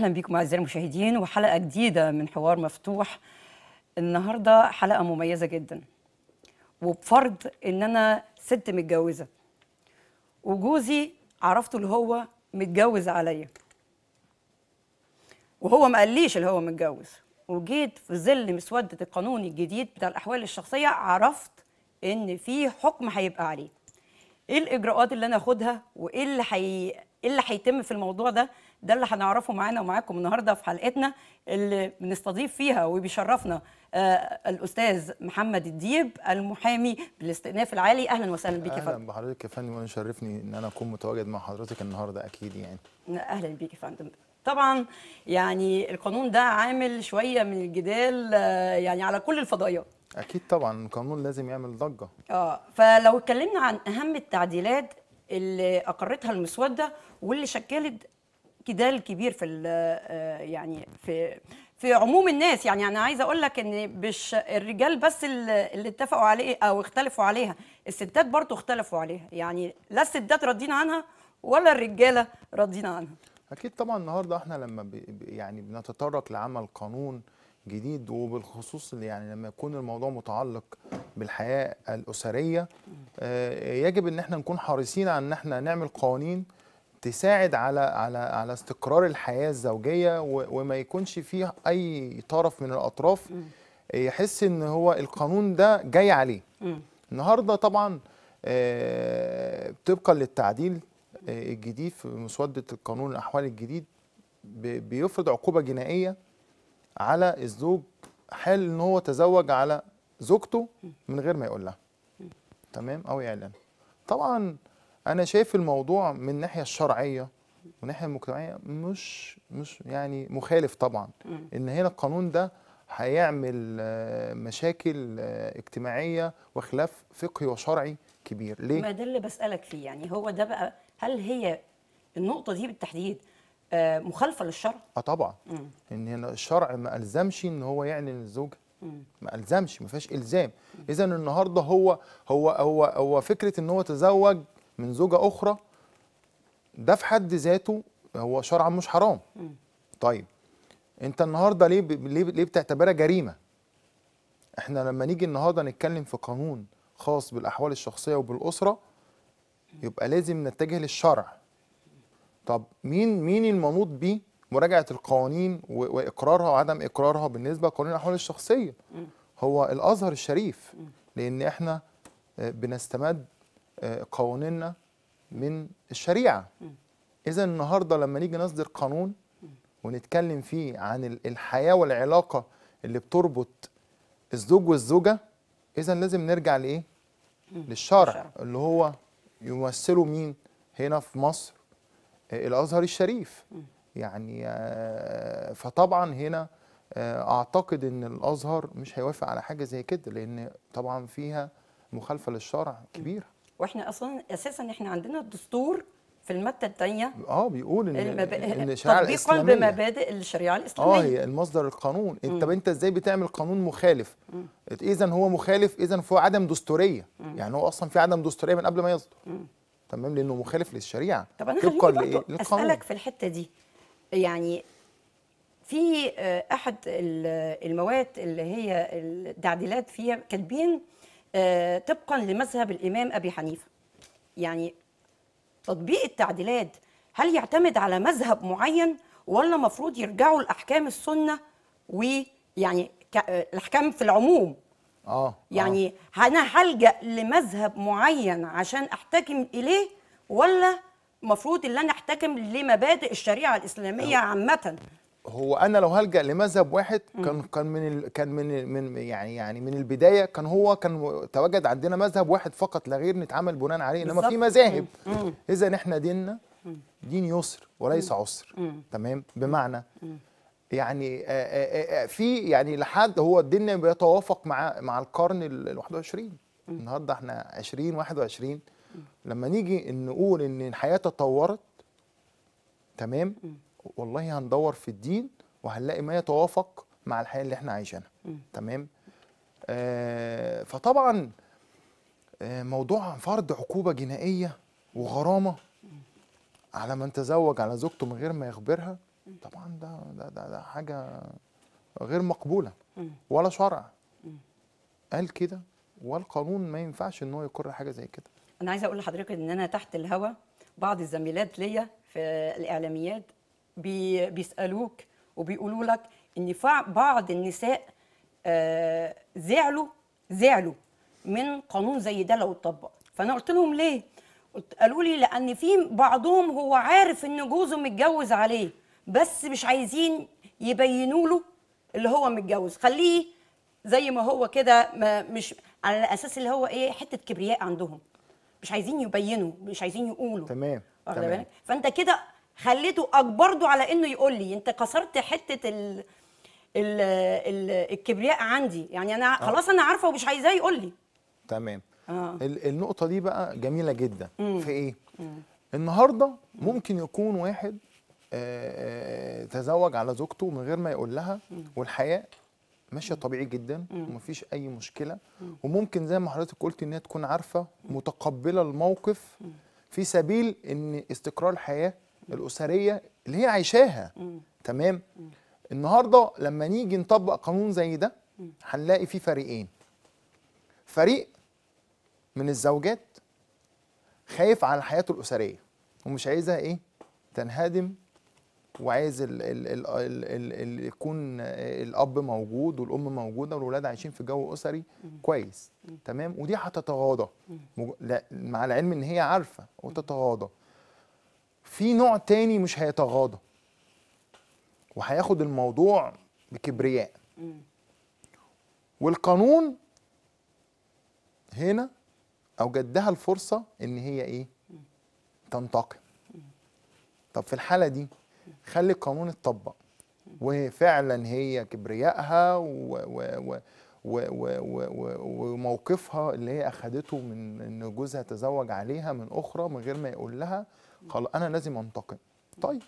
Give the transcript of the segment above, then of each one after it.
اهلا بكم اعزائي المشاهدين وحلقه جديده من حوار مفتوح النهارده حلقه مميزه جدا وبفرض ان انا ست متجوزه وجوزي عرفته اللي هو متجوز عليا وهو ما قاليش اللي هو متجوز وجيت في ظل مسوده القانون الجديد بتاع الاحوال الشخصيه عرفت ان في حكم هيبقى عليه ايه الاجراءات اللي انا اخدها وايه اللي حي... ايه اللي هيتم في الموضوع ده ده اللي هنعرفه معانا ومعاكم النهارده في حلقتنا اللي بنستضيف فيها وبيشرفنا آه، الاستاذ محمد الديب المحامي بالاستئناف العالي اهلا وسهلا بيك يا فندم اهلا بحضرتك يا فندم وانا شرفني ان انا اكون متواجد مع حضرتك النهارده اكيد يعني اهلا بيك يا فندم طبعا يعني القانون ده عامل شويه من الجدال آه، يعني على كل الفضائيات اكيد طبعا القانون لازم يعمل ضجه اه فلو اتكلمنا عن اهم التعديلات اللي اقرتها المسوده واللي شكلت جدال كبير في آه، يعني في في عموم الناس يعني انا عايزه اقول لك ان مش الرجال بس اللي اتفقوا عليه او اختلفوا عليها الستات برضه اختلفوا عليها يعني لا الستات راضيين عنها ولا الرجاله راضيين عنها اكيد طبعا النهارده احنا لما يعني بنتطرق لعمل قانون جديد وبالخصوص يعني لما يكون الموضوع متعلق بالحياه الاسريه آه، يجب ان احنا نكون حريصين على ان احنا نعمل قوانين تساعد على على على استقرار الحياه الزوجيه وما يكونش فيه اي طرف من الاطراف يحس ان هو القانون ده جاي عليه النهارده طبعا آه، طبقا للتعديل آه، الجديد في مسوده القانون الاحوال الجديد بيفرض عقوبه جنائيه على الزوج حال ان هو تزوج على زوجته من غير ما يقول لها تمام او يعلن طبعا انا شايف الموضوع من الناحيه الشرعيه والناحيه المجتمعيه مش مش يعني مخالف طبعا ان هنا القانون ده هيعمل آه، مشاكل آه، اجتماعيه وخلاف فقهي وشرعي كبير ليه؟ ما ده اللي بسالك فيه يعني هو ده بقى هل هي النقطه دي بالتحديد آه، مخالفه للشرع؟ اه طبعا مم. ان هنا الشرع ما الزمش ان هو يعلن يعني الزوجه ما الزمش ما فيهاش الزام اذا النهارده هو هو هو هو فكره ان هو تزوج من زوجة أخرى ده في حد ذاته هو شرعا مش حرام طيب أنت النهاردة ليه, ليه, ليه بتعتبرها جريمة احنا لما نيجي النهاردة نتكلم في قانون خاص بالأحوال الشخصية وبالأسرة يبقى لازم نتجه للشرع طب مين مين المنوط بيه مراجعه القوانين واقرارها وعدم اقرارها بالنسبه لقانون الاحوال الشخصيه هو الازهر الشريف لان احنا آه، بنستمد قوانيننا من الشريعه اذا النهارده لما نيجي نصدر قانون ونتكلم فيه عن الحياه والعلاقه اللي بتربط الزوج والزوجه اذا لازم نرجع لايه للشرع اللي هو يمثله مين هنا في مصر آه، الازهر الشريف يعني آه، فطبعا هنا آه، اعتقد ان الازهر مش هيوافق على حاجه زي كده لان طبعا فيها مخالفه للشرع كبيره واحنا اصلا اساسا احنا عندنا الدستور في الماده الثانيه اه بيقول ان المب... ان الشريعه تطبيقا بمبادئ الشريعه الاسلاميه اه هي المصدر القانون انت إيه، انت ازاي بتعمل قانون مخالف اذا هو مخالف اذا فهو عدم دستوريه مم. يعني هو اصلا في عدم دستوريه من قبل ما يصدر تمام لانه مخالف للشريعه طب انا طبقا للقانون اسالك في الحته دي يعني في آه، احد المواد اللي هي التعديلات فيها كاتبين آه، طبقا لمذهب الامام ابي حنيفه يعني تطبيق التعديلات هل يعتمد على مذهب معين ولا مفروض يرجعوا لاحكام السنه ويعني آه، الاحكام في العموم اه, آه. يعني آه. انا هلجا لمذهب معين عشان احتكم اليه ولا المفروض ان انا احتكم لمبادئ الشريعه الاسلاميه أيوة. عامه هو انا لو هلجا لمذهب واحد كان كان من ال كان من من يعني يعني من البدايه كان هو كان تواجد عندنا مذهب واحد فقط لا غير نتعامل بناء عليه انما في مذاهب اذا احنا ديننا دين يسر وليس عسر تمام بمعنى يعني في يعني لحد هو الدين بيتوافق مع مع القرن ال 21 النهارده احنا 20 21 لما نيجي نقول ان الحياه تطورت تمام والله هندور في الدين وهنلاقي ما يتوافق مع الحياه اللي احنا عايشينها تمام آه فطبعا آه موضوع فرض عقوبه جنائيه وغرامه على من تزوج على زوجته من غير ما يخبرها طبعا ده ده ده, ده حاجه غير مقبوله ولا شرع قال كده والقانون ما ينفعش ان هو يقر حاجه زي كده انا عايزه اقول لحضرتك ان انا تحت الهوى بعض الزميلات ليا في الاعلاميات بي بيسالوك وبيقولوا لك ان بعض النساء آه، زعلوا زعلوا من قانون زي ده لو اتطبق فانا قلت لهم ليه قالوا لي لان في بعضهم هو عارف ان جوزه متجوز عليه بس مش عايزين يبينوا له اللي هو متجوز خليه زي ما هو كده مش على اساس اللي هو ايه حته كبرياء عندهم مش عايزين يبينوا مش عايزين يقولوا تمام واخد بالك فانت كده خليته اجبرته على انه يقول لي انت كسرت حته ال... ال... ال... الكبرياء عندي يعني انا آه. خلاص انا عارفه ومش عايزاه يقول لي تمام آه. النقطه دي بقى جميله جدا مم. في ايه مم. النهارده ممكن يكون واحد آآ آه، آه، تزوج على زوجته من غير ما يقول لها والحياه ماشيه طبيعي جدا ومفيش اي مشكله وممكن زي ما حضرتك قلت انها تكون عارفه متقبله الموقف في سبيل ان استقرار الحياه الاسريه اللي هي عايشاها تمام النهارده لما نيجي نطبق قانون زي ده هنلاقي فيه فريقين فريق من الزوجات خايف على حياته الاسريه ومش عايزها ايه تنهدم وعايز الـ الـ الـ الـ الـ الـ يكون الاب موجود والام موجوده والولاد عايشين في جو اسري كويس تمام ودي هتتغاضى مع العلم ان هي عارفه وتتغاضى في نوع تاني مش هيتغاضى وهياخد الموضوع بكبرياء والقانون هنا اوجدها الفرصه ان هي ايه تنتقم طب في الحاله دي خلي القانون اتطبق وفعلا هي كبريائها وموقفها اللي هي اخدته من ان جوزها تزوج عليها من اخرى من غير ما يقول لها قال انا لازم انتقم طيب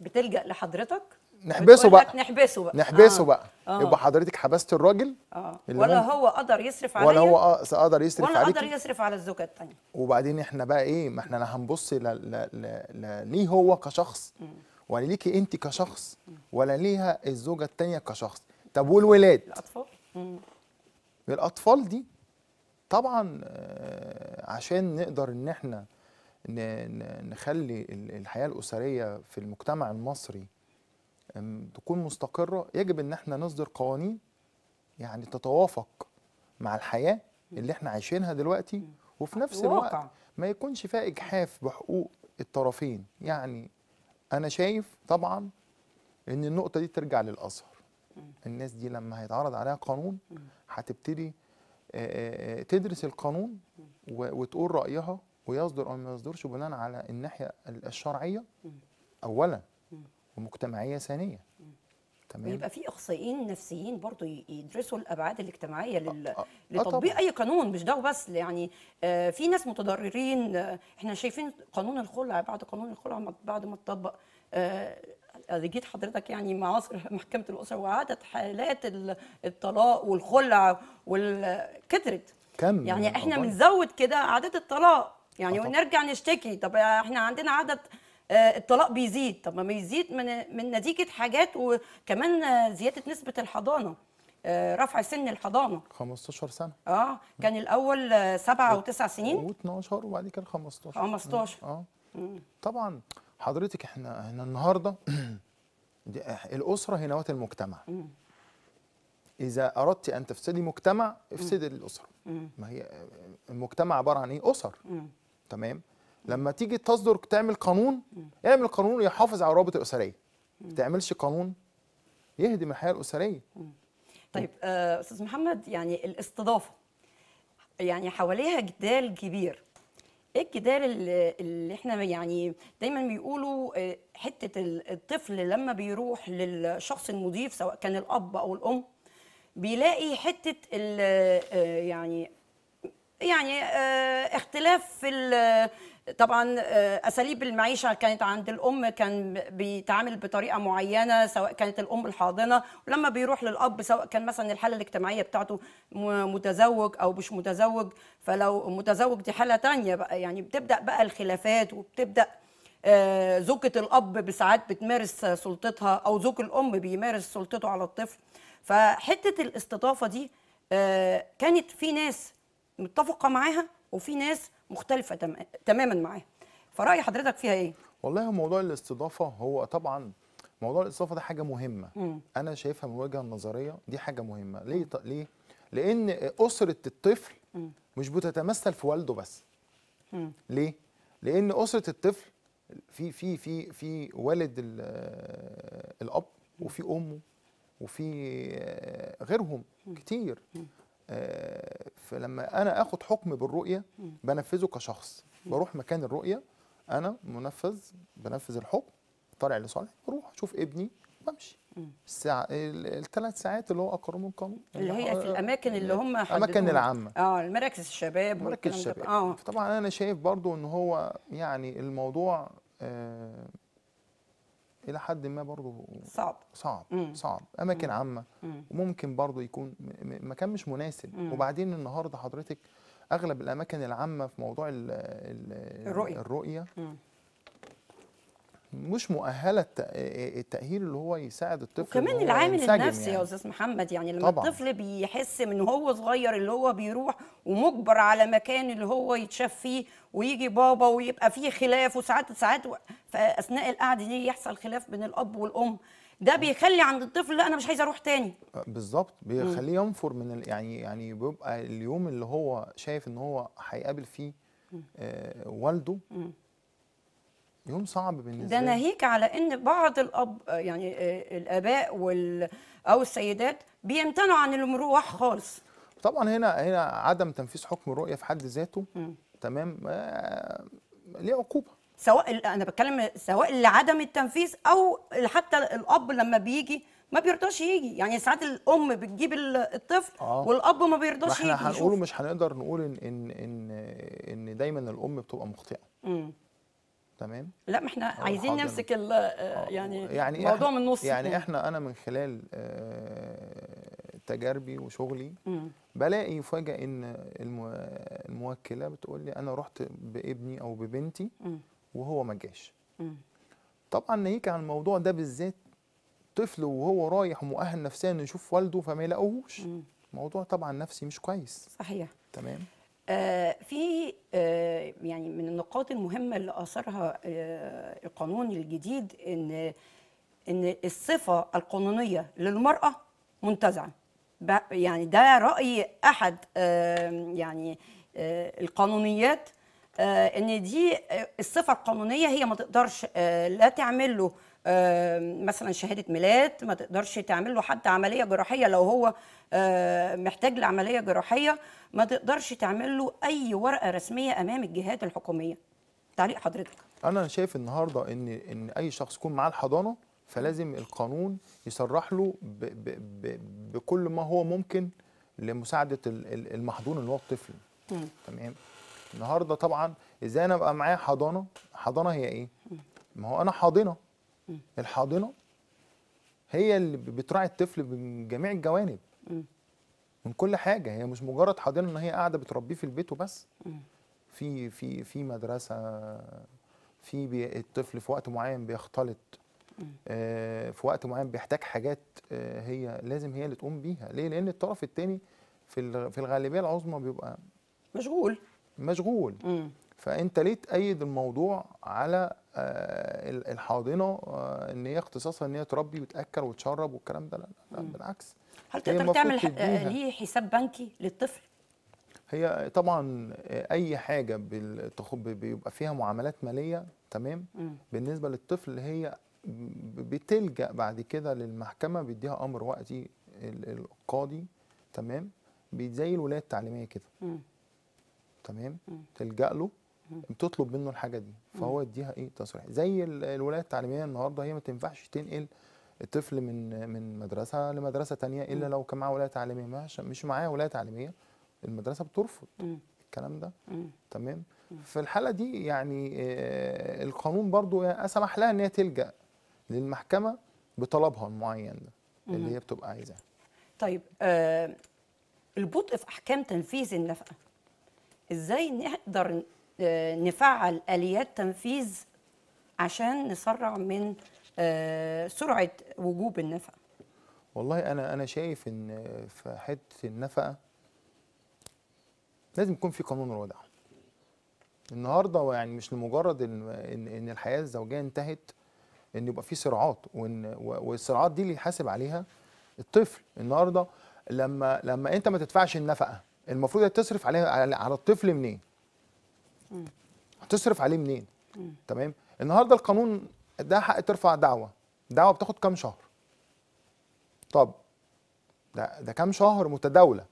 بتلجأ لحضرتك نحبسه بقى نحبسه بقى نحبسه آه. بقى آه. يبقى حضرتك حبست الراجل آه. ولا من... هو قدر يصرف عليا ولا هو آه، قدر يصرف ولا قدر يصرف على الزوجه الثانيه وبعدين احنا بقى ايه ما احنا هنبص ل... ل... ل... ل... ليه هو كشخص ولا ليكي انت كشخص ولا ليها الزوجه الثانيه كشخص طب والولاد الاطفال الاطفال دي طبعا آه، عشان نقدر ان احنا نخلي الحياه الاسريه في المجتمع المصري تكون مستقره يجب ان احنا نصدر قوانين يعني تتوافق مع الحياه اللي احنا عايشينها دلوقتي وفي نفس الوقت ما يكونش فيها اجحاف بحقوق الطرفين يعني انا شايف طبعا ان النقطه دي ترجع للازهر الناس دي لما هيتعرض عليها قانون هتبتدي آه، آه، آه، تدرس القانون وتقول رايها ويصدر او ما يصدرش بناء على الناحيه الشرعيه اولا ومجتمعيه ثانيه تمام ويبقى في اخصائيين نفسيين برضو يدرسوا الابعاد الاجتماعيه لل... لتطبيق اي قانون مش ده وبس يعني في ناس متضررين احنا شايفين قانون الخلع بعد قانون الخلع بعد ما اتطبق جيت حضرتك يعني معاصر محكمه الاسره وعدد حالات الطلاق والخلع وال... كترت كم يعني احنا بنزود كده عدد الطلاق يعني أطلع. آه، ونرجع نشتكي طب احنا عندنا عدد آه، الطلاق بيزيد طب ما بيزيد من من نتيجه حاجات وكمان زياده نسبه الحضانه آه، رفع سن الحضانه 15 سنه اه كان الاول 7 و9 سنين و12 وبعد كده 15 15 اه طبعا حضرتك احنا احنا النهارده الاسره هي نواه المجتمع مم. اذا اردت ان تفسدي مجتمع افسدي الاسره مم. ما هي المجتمع عباره عن ايه اسر مم. تمام لما تيجي تصدر تعمل قانون اعمل قانون يحافظ على الروابط الاسريه ما تعملش قانون يهدم الحياه الاسريه طيب آه، استاذ محمد يعني الاستضافه يعني حواليها جدال كبير ايه الجدال اللي احنا يعني دايما بيقولوا آه، حته الطفل لما بيروح للشخص المضيف سواء كان الاب او الام بيلاقي حته آه، يعني يعني آه، اختلاف في طبعا آه، اساليب المعيشه كانت عند الام كان بيتعامل بطريقه معينه سواء كانت الام الحاضنه ولما بيروح للاب سواء كان مثلا الحاله الاجتماعيه بتاعته متزوج او مش متزوج فلو متزوج دي حاله تانية بقى يعني بتبدا بقى الخلافات وبتبدا آه، زوجة الأب بساعات بتمارس سلطتها أو زوج الأم بيمارس سلطته على الطفل فحتة الاستضافة دي آه، كانت في ناس متفقة معاها وفي ناس مختلفه تم... تماما معاه فراي حضرتك فيها ايه والله موضوع الاستضافه هو طبعا موضوع الاستضافه ده حاجه مهمه م. انا شايفها من وجهة النظريه دي حاجه مهمه ليه ط... ليه لان اسره الطفل م. مش بتتمثل في والده بس م. ليه لان اسره الطفل في في في في والد الاب وفي امه وفي غيرهم كتير آه، فلما انا اخد حكم بالرؤيه بنفذه كشخص بروح مكان الرؤيه انا منفذ بنفذ الحكم طالع لصالح بروح اشوف ابني بمشي الساعة الثلاث ساعات اللي هو أقرهم القانون اللي هي في آه، الأماكن اللي هم الأماكن العامة اه مراكز الشباب مراكز الشباب اه طبعا أنا شايف برضو إن هو يعني الموضوع آه الى حد ما برضه صعب صعب مم. صعب اماكن مم. عامه وممكن برضه يكون مكان مش مناسب مم. وبعدين النهارده حضرتك اغلب الاماكن العامه في موضوع الـ الـ الرؤيه الرؤيه مم. مش مؤهله التاهيل اللي هو يساعد الطفل وكمان العامل النفسي يعني. يا استاذ محمد يعني لما طبعًا. الطفل بيحس من هو صغير اللي هو بيروح ومجبر على مكان اللي هو يتشاف فيه ويجي بابا ويبقى فيه خلاف وساعات ساعات فاثناء القعده دي يحصل خلاف بين الاب والام ده بيخلي عند الطفل لا انا مش عايز اروح تاني بالظبط بيخليه ينفر من ال... يعني يعني بيبقى اليوم اللي هو شايف ان هو هيقابل فيه آه والده يوم صعب بالنسبه ده ناهيك على ان بعض الاب يعني آه، الاباء وال او السيدات بيمتنعوا عن المروح خالص طبعا هنا هنا عدم تنفيذ حكم الرؤيه في حد ذاته م. تمام آه ليه عقوبه سواء انا بتكلم سواء لعدم التنفيذ او حتى الاب لما بيجي ما بيرضاش يجي يعني ساعات الام بتجيب الطفل آه. والاب ما بيرضاش يجي احنا هنقوله مش هنقدر نقول ان ان ان, إن دايما الام بتبقى مخطئه تمام لا ما احنا عايزين نمسك آه، يعني يعني الموضوع من النص يعني احنا انا من خلال آه، تجاربي وشغلي بلاقي فجأة ان الموكله بتقول لي انا رحت بابني او ببنتي وهو ما جاش طبعا ناهيك عن الموضوع ده بالذات طفل وهو رايح ومؤهل نفسيا يشوف والده فما يلاقوهوش موضوع طبعا نفسي مش كويس صحيح تمام آه، في آه، يعني من النقاط المهمه اللي اثرها آه، القانون الجديد ان ان الصفه القانونيه للمراه منتزعه يعني ده راي احد يعني القانونيات ان دي الصفه القانونيه هي ما تقدرش لا تعمل له مثلا شهاده ميلاد ما تقدرش تعمل له حتى عمليه جراحيه لو هو محتاج لعمليه جراحيه ما تقدرش تعمل له اي ورقه رسميه امام الجهات الحكوميه تعليق حضرتك انا شايف النهارده ان ان اي شخص يكون معاه الحضانه فلازم القانون يصرح له ب ب ب بكل ما هو ممكن لمساعده المحضون اللي هو الطفل تمام النهارده طبعا ازاي انا ابقى معايا حضانه حضانه هي ايه ما هو انا حاضنه الحاضنه هي اللي بتراعي الطفل من جميع الجوانب من كل حاجه هي مش مجرد حاضنه ان هي قاعده بتربيه في البيت وبس في في في مدرسه في الطفل في وقت معين بيختلط آه، في وقت معين بيحتاج حاجات آه، هي لازم هي اللي تقوم بيها ليه لان الطرف الثاني في في الغالبيه العظمى بيبقى مشغول مشغول فانت ليه تأيد الموضوع على آه، الحاضنه آه، ان هي اختصاصها ان هي تربي وتاكل وتشرب والكلام ده لا, لا بالعكس هل تقدر تعمل آه، ليه حساب بنكي للطفل؟ هي طبعا اي حاجه بيبقى فيها معاملات ماليه تمام بالنسبه للطفل هي بتلجا بعد كده للمحكمه بيديها امر وقتي القاضي تمام زي الولايه التعليميه كده تمام تلجا له بتطلب منه الحاجه دي فهو يديها ايه تصريح زي الولايه التعليميه النهارده هي ما تنفعش تنقل الطفل من من مدرسه لمدرسه تانية الا لو كان معاه ولايه تعليميه مش معاه ولايه تعليميه المدرسه بترفض الكلام ده تمام في الحاله دي يعني آه، القانون برضو إيه؟ سمح لها ان هي تلجا للمحكمه بطلبها المعين ده اللي هي بتبقى عايزاه طيب آه البطء في احكام تنفيذ النفقه ازاي نقدر نفعل اليات تنفيذ عشان نسرع من آه، سرعه وجوب النفقه والله انا انا شايف ان في حته النفقه لازم يكون في قانون رادع النهارده يعني مش لمجرد ان ان, إن الحياه الزوجيه انتهت ان يبقى في صراعات وان والصراعات دي اللي يحاسب عليها الطفل النهارده لما لما انت ما تدفعش النفقه المفروض تصرف عليها على الطفل منين؟ هتصرف عليه منين تمام النهارده القانون ده حق ترفع دعوه دعوه بتاخد كام شهر طب ده ده كام شهر متداوله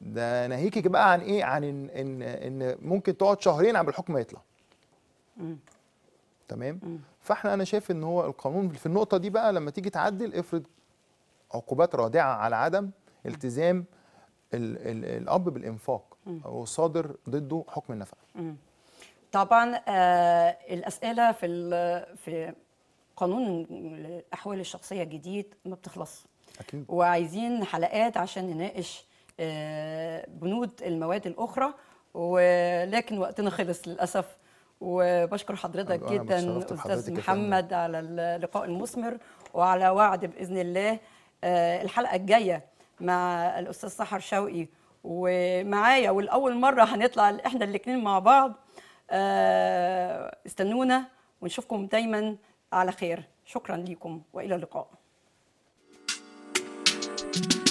ده ناهيك بقى عن ايه عن ان ان, إن ممكن تقعد شهرين قبل الحكم يطلع تمام فاحنا انا شايف ان هو القانون في النقطه دي بقى لما تيجي تعدل افرض عقوبات رادعه على عدم التزام الـ الـ الاب بالانفاق وصادر ضده حكم النفقه طبعا آه الاسئله في في قانون الاحوال الشخصيه الجديد ما بتخلص أكيد. وعايزين حلقات عشان نناقش آه بنود المواد الاخرى ولكن وقتنا خلص للاسف وبشكر حضرتك جدا استاذ محمد على اللقاء المثمر وعلى وعد باذن الله آه، الحلقه الجايه مع الاستاذ سحر شوقي ومعايا والاول مره هنطلع احنا الاثنين مع بعض آه، استنونا ونشوفكم دايما على خير شكرا لكم والى اللقاء thank you